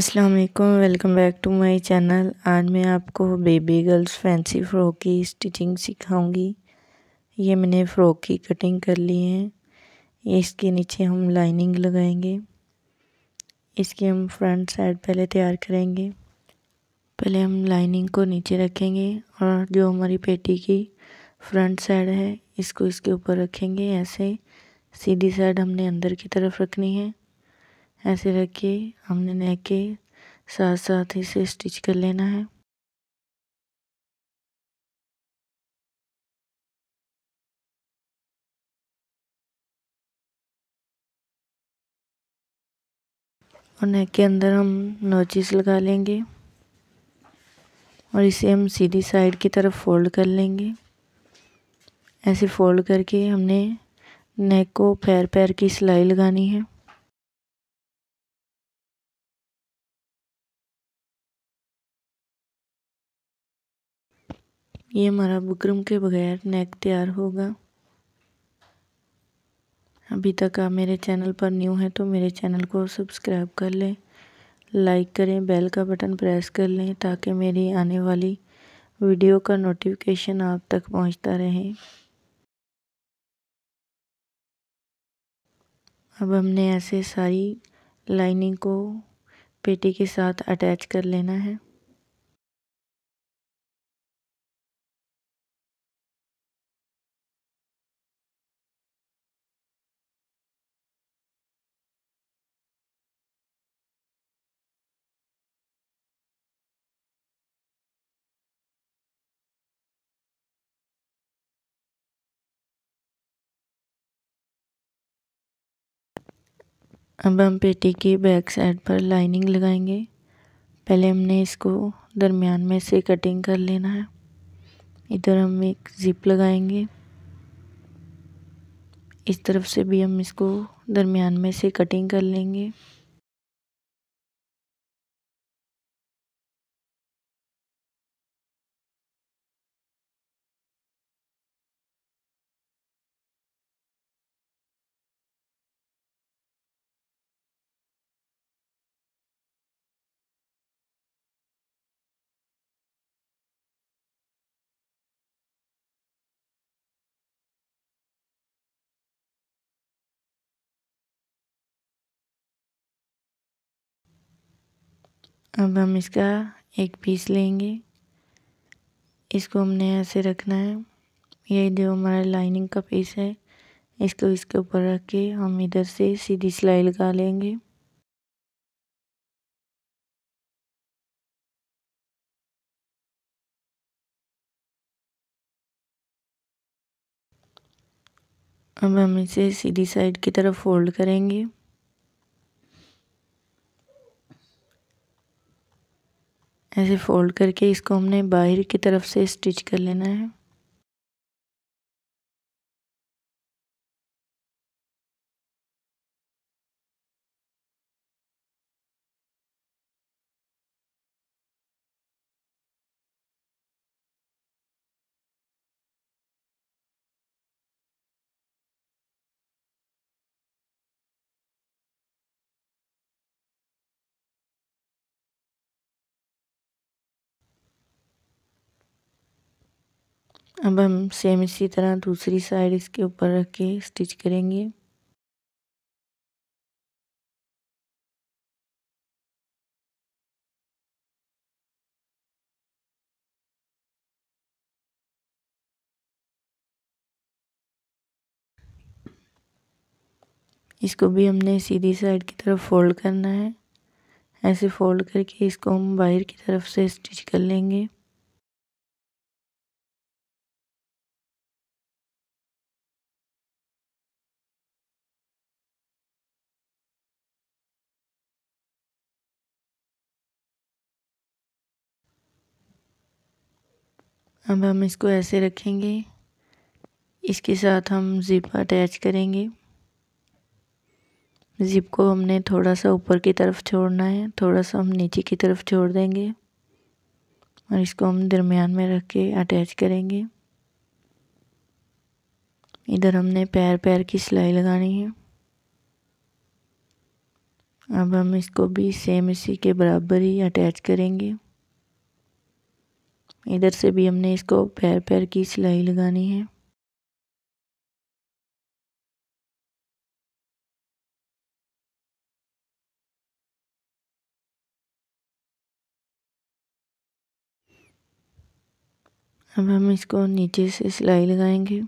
अस्सलाम वालेकुम welcome back to my channel आज मैं आपको बेबी गर्ल्स फैंसी फ़्रॉक की स्टिचिंग सिखाऊंगी ये मैंने फ़्रॉक की कटिंग कर ली है इसके नीचे हम लाइनिंग लगाएंगे इसकी हम फ्रंट साइड पहले तैयार करेंगे पहले हम लाइनिंग को नीचे रखेंगे और जो हमारी पेटी की फ्रंट साइड है इसको इसके ऊपर रखेंगे ऐसे सीधी साइड हमने अंदर की तरफ रखनी है ऐसे रख के हमने नेक के साथ साथ इसे स्टिच कर लेना है और नेक के अंदर हम नोचिस लगा लेंगे और इसे हम सीधी साइड की तरफ फोल्ड कर लेंगे ऐसे फोल्ड करके हमने नेक को पैर पैर की सिलाई लगानी है ये हमारा बुकरम के बगैर नेक तैयार होगा अभी तक आप मेरे चैनल पर न्यू हैं तो मेरे चैनल को सब्सक्राइब कर लें लाइक करें बेल का बटन प्रेस कर लें ताकि मेरी आने वाली वीडियो का नोटिफिकेशन आप तक पहुंचता रहे अब हमने ऐसे सारी लाइनिंग को पेटी के साथ अटैच कर लेना है अब हम पेटी की बैक साइड पर लाइनिंग लगाएंगे पहले हमने इसको दरमियान में से कटिंग कर लेना है इधर हम एक ज़िप लगाएंगे इस तरफ से भी हम इसको दरमियान में से कटिंग कर लेंगे अब हम इसका एक पीस लेंगे इसको हमने ऐसे रखना है यही जो हमारा लाइनिंग का पीस है इसको इसके ऊपर रख के हम इधर से सीधी सिलाई लगा लेंगे अब हम इसे सीधी साइड की तरफ फोल्ड करेंगे ऐसे फोल्ड करके इसको हमने बाहर की तरफ से स्टिच कर लेना है अब हम सेम इसी तरह दूसरी साइड इसके ऊपर रख के स्टिच करेंगे इसको भी हमने सीधी साइड की तरफ फोल्ड करना है ऐसे फोल्ड करके इसको हम बाहर की तरफ से स्टिच कर लेंगे अब हम इसको ऐसे रखेंगे इसके साथ हम ज़िप अटैच करेंगे ज़िप को हमने थोड़ा सा ऊपर की तरफ छोड़ना है थोड़ा सा हम नीचे की तरफ छोड़ देंगे और इसको हम दरमियान में रख के अटैच करेंगे इधर हमने पैर पैर की सिलाई लगानी है अब हम इसको भी सेम इसी के बराबर ही अटैच करेंगे इधर से भी हमने इसको पैर पैर की सिलाई लगानी है अब हम इसको नीचे से सिलाई लगाएंगे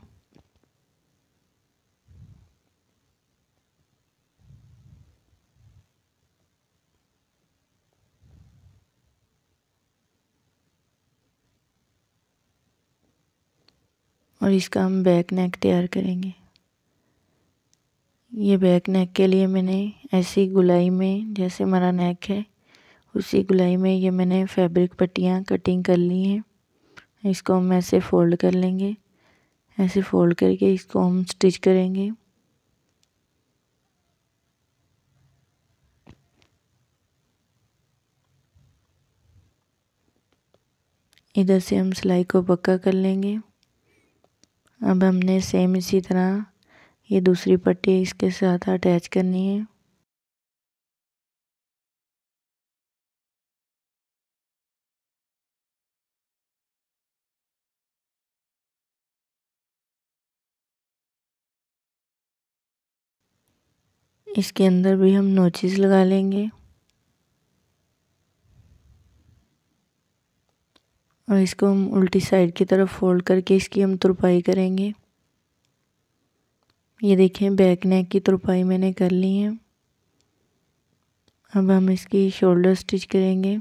और इसका हम बैक नेक तैयार करेंगे ये बैक नेक के लिए मैंने ऐसी गुलाई में जैसे हमारा नेक है उसी गुलाई में ये मैंने फैब्रिक पट्टियाँ कटिंग कर ली हैं इसको हम ऐसे फ़ोल्ड कर लेंगे ऐसे फ़ोल्ड करके इसको हम स्टिच करेंगे इधर से हम सिलाई को पक्का कर लेंगे अब हमने सेम इसी तरह ये दूसरी पट्टी इसके साथ अटैच करनी है इसके अंदर भी हम नोचिस लगा लेंगे और इसको हम उल्टी साइड की तरफ फोल्ड करके इसकी हम तुरपाई करेंगे ये देखें बैक नेक की तुरपाई मैंने कर ली है अब हम इसकी शोल्डर स्टिच करेंगे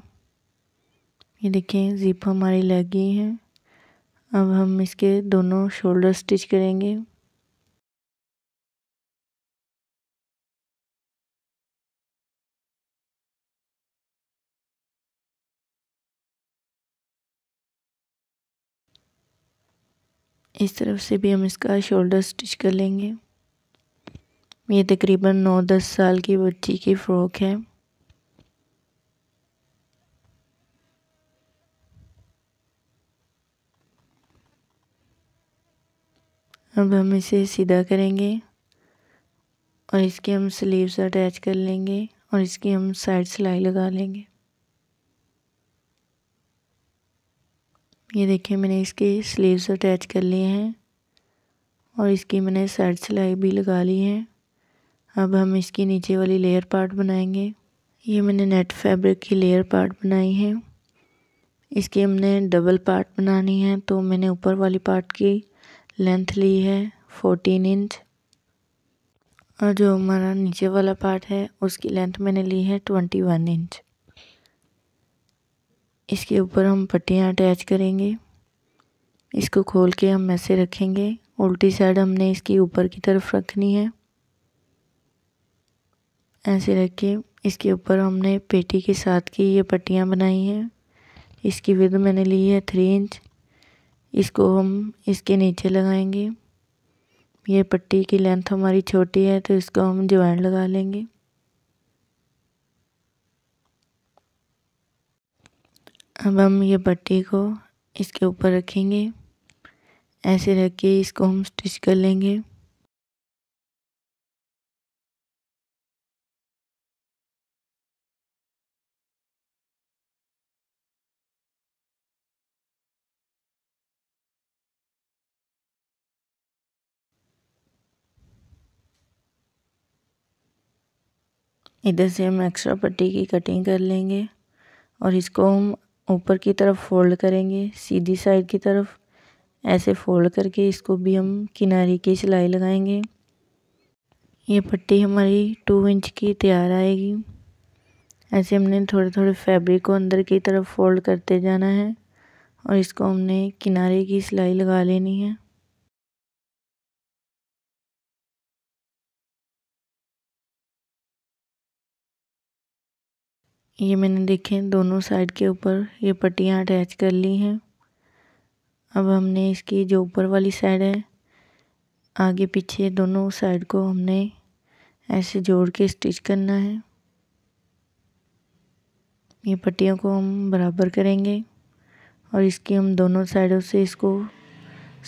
ये देखें ज़िप हमारी लगी है अब हम इसके दोनों शोल्डर स्टिच करेंगे इस तरफ से भी हम इसका शोल्डर स्टिच कर लेंगे ये तकरीबन नौ दस साल की बच्ची की फ़्रॉक है अब हम इसे सीधा करेंगे और इसके हम स्लीव्स अटैच कर लेंगे और इसकी हम साइड सिलाई लगा लेंगे ये देखिए मैंने इसके स्लीव्स अटैच कर लिए हैं और इसकी मैंने साइड सिलाई भी लगा ली है अब हम इसकी नीचे वाली लेयर पार्ट बनाएंगे ये मैंने नेट फैब्रिक की लेयर पार्ट बनाई है इसकी हमने डबल पार्ट बनानी है तो मैंने ऊपर वाली पार्ट की लेंथ ली है फोर्टीन इंच और जो हमारा नीचे वाला पार्ट है उसकी लेंथ मैंने ली है ट्वेंटी वन इंच इसके ऊपर हम पट्टियाँ अटैच करेंगे इसको खोल के हम ऐसे रखेंगे उल्टी साइड हमने इसकी ऊपर की तरफ रखनी है ऐसे रख के इसके ऊपर हमने पेटी के साथ की ये पट्टियाँ बनाई हैं इसकी विद मैंने ली है थ्री इंच इसको हम इसके नीचे लगाएंगे ये पट्टी की लेंथ हमारी छोटी है तो इसको हम ज्वाइन लगा लेंगे अब हम ये पट्टी को इसके ऊपर रखेंगे ऐसे रख के इसको हम स्टिच कर लेंगे इधर से हम एक्स्ट्रा पट्टी की कटिंग कर लेंगे और इसको हम ऊपर की तरफ फोल्ड करेंगे सीधी साइड की तरफ ऐसे फोल्ड करके इसको भी हम किनारे की सिलाई लगाएंगे ये पट्टी हमारी टू इंच की तैयार आएगी ऐसे हमने थोड़े थोड़े फैब्रिक को अंदर की तरफ फोल्ड करते जाना है और इसको हमने किनारे की सिलाई लगा लेनी है ये मैंने देखे दोनों साइड के ऊपर ये पट्टियाँ अटैच कर ली हैं अब हमने इसकी जो ऊपर वाली साइड है आगे पीछे दोनों साइड को हमने ऐसे जोड़ के स्टिच करना है ये पट्टियों को हम बराबर करेंगे और इसकी हम दोनों साइडों से इसको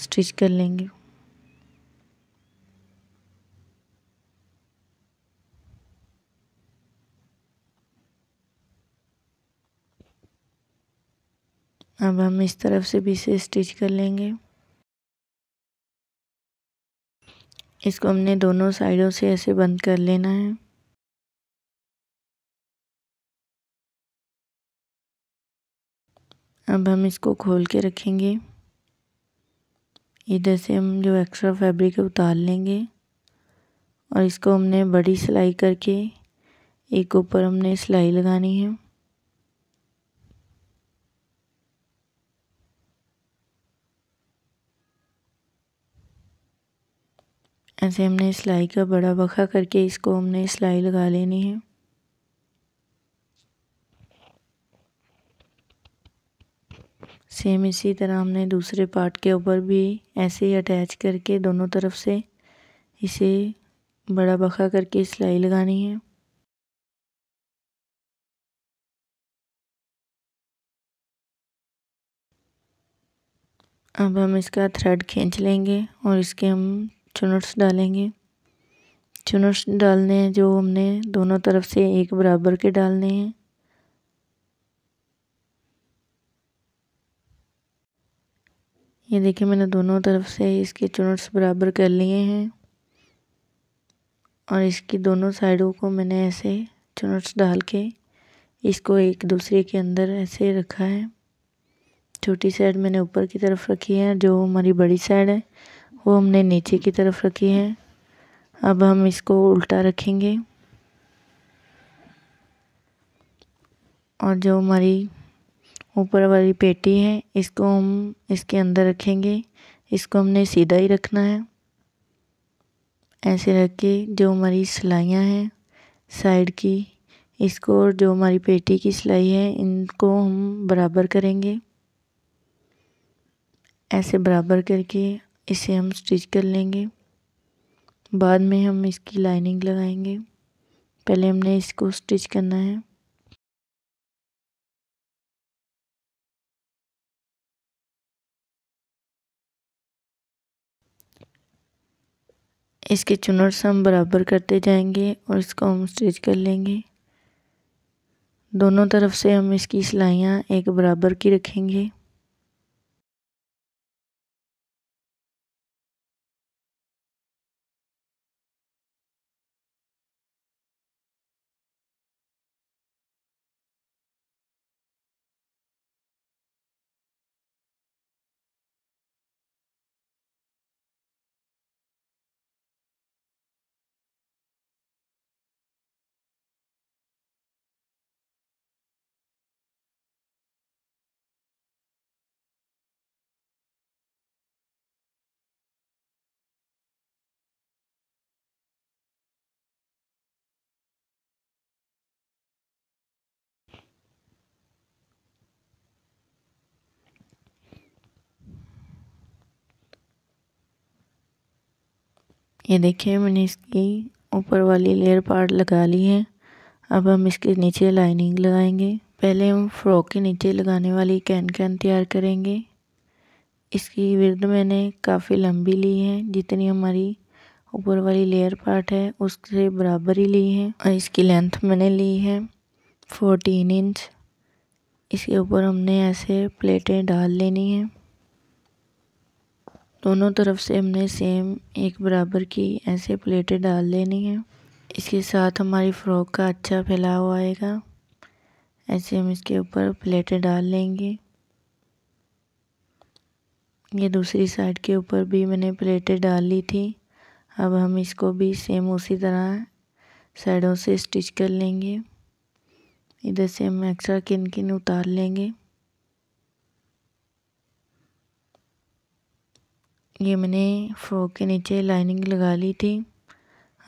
स्टिच कर लेंगे अब हम इस तरफ से भी इसे स्टिच कर लेंगे इसको हमने दोनों साइडों से ऐसे बंद कर लेना है अब हम इसको खोल के रखेंगे इधर से हम जो एक्स्ट्रा फैब्रिक है उतार लेंगे और इसको हमने बड़ी सिलाई करके एक ऊपर हमने सिलाई लगानी है ऐसे हमने सिलाई का बड़ा बखा करके इसको हमने सिलाई लगा लेनी है सेम इसी तरह हमने दूसरे पार्ट के ऊपर भी ऐसे ही अटैच करके दोनों तरफ से इसे बड़ा बखा करके सिलाई लगानी है अब हम इसका थ्रेड खींच लेंगे और इसके हम चुनट्स डालेंगे चुनट्स डालने हैं जो हमने दोनों तरफ से एक बराबर के डालने हैं ये देखिए मैंने दोनों तरफ से इसके चुनट्स बराबर कर लिए हैं और इसकी दोनों साइडों को मैंने ऐसे चुनट्स डाल के इसको एक दूसरे के अंदर ऐसे रखा है छोटी साइड मैंने ऊपर की तरफ रखी है जो हमारी बड़ी साइड है वो हमने नीचे की तरफ रखी है अब हम इसको उल्टा रखेंगे और जो हमारी ऊपर वाली पेटी है इसको हम इसके अंदर रखेंगे इसको हमने सीधा ही रखना है ऐसे रख के जो हमारी सिलाइयाँ हैं साइड की इसको और जो हमारी पेटी की सिलाई है इनको हम बराबर करेंगे ऐसे बराबर करके इसे हम स्टिच कर लेंगे बाद में हम इसकी लाइनिंग लगाएंगे पहले हमने इसको स्टिच करना है इसके से हम बराबर करते जाएंगे और इसको हम स्टिच कर लेंगे दोनों तरफ से हम इसकी सिलाइयाँ एक बराबर की रखेंगे ये देखिए मैंने इसकी ऊपर वाली लेयर पार्ट लगा ली है अब हम इसके नीचे लाइनिंग लगाएंगे पहले हम फ्रॉक के नीचे लगाने वाली कैन कैन तैयार करेंगे इसकी विर्द मैंने काफ़ी लंबी ली है जितनी हमारी ऊपर वाली लेयर पार्ट है उससे बराबर ही ली है और इसकी लेंथ मैंने ली है फोर्टीन इंच इसके ऊपर हमने ऐसे प्लेटें डाल लेनी है दोनों तरफ से हमने सेम एक बराबर की ऐसे प्लेटें डाल लेनी है इसके साथ हमारी फ़्रॉक का अच्छा फैलाव आएगा ऐसे हम इसके ऊपर प्लेटें डाल लेंगे ये दूसरी साइड के ऊपर भी मैंने प्लेटें डाल ली थी अब हम इसको भी सेम उसी तरह साइडों से स्टिच कर लेंगे इधर से हम एक्स्ट्रा किन किन उतार लेंगे ये मैंने फ्रॉक के नीचे लाइनिंग लगा ली थी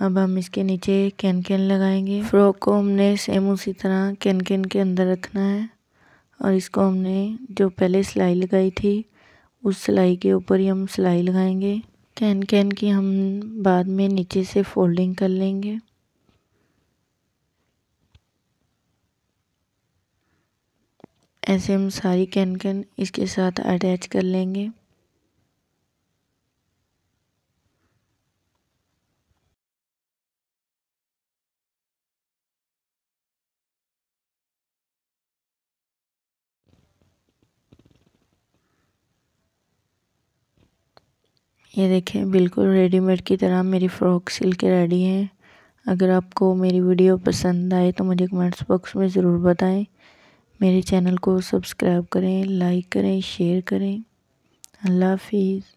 अब हम इसके नीचे कैन कैन लगाएंगे फ्रॉक को हमने सेम उसी तरह कैन कैन के अंदर रखना है और इसको हमने जो पहले सिलाई लगाई थी उस सिलाई के ऊपर ही हम सिलाई लगाएंगे कैन कैन की हम बाद में नीचे से फोल्डिंग कर लेंगे ऐसे हम सारी कैन कैन इसके साथ अटैच कर लेंगे ये देखें बिल्कुल रेडीमेड की तरह मेरी फ़्रॉक सिल के रेडी हैं अगर आपको मेरी वीडियो पसंद आए तो मुझे कमेंट्स बॉक्स में ज़रूर बताएं मेरे चैनल को सब्सक्राइब करें लाइक करें शेयर करें अल्लाह हाफिज़